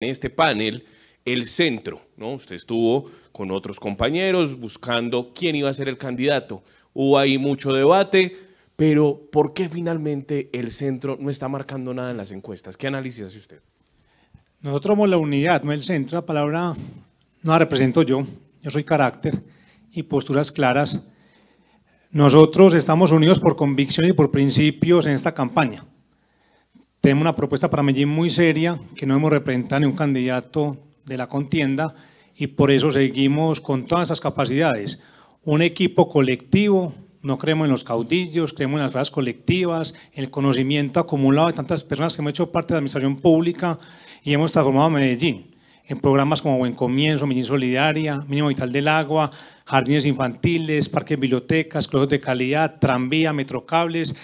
en este panel el centro, ¿no? Usted estuvo con otros compañeros buscando quién iba a ser el candidato. Hubo ahí mucho debate, pero ¿por qué finalmente el centro no está marcando nada en las encuestas? ¿Qué análisis hace usted? Nosotros somos la unidad, no el centro. La palabra no la represento yo. Yo soy carácter y posturas claras. Nosotros estamos unidos por convicción y por principios en esta campaña. Tenemos una propuesta para Medellín muy seria, que no hemos representado ni un candidato de la contienda y por eso seguimos con todas esas capacidades. Un equipo colectivo, no creemos en los caudillos, creemos en las redes colectivas, el conocimiento acumulado de tantas personas que hemos hecho parte de la administración pública y hemos transformado Medellín en programas como Buen Comienzo, Medellín Solidaria, Mínimo Vital del Agua, jardines infantiles, parques, bibliotecas, Clubs de calidad, tranvía, metrocables,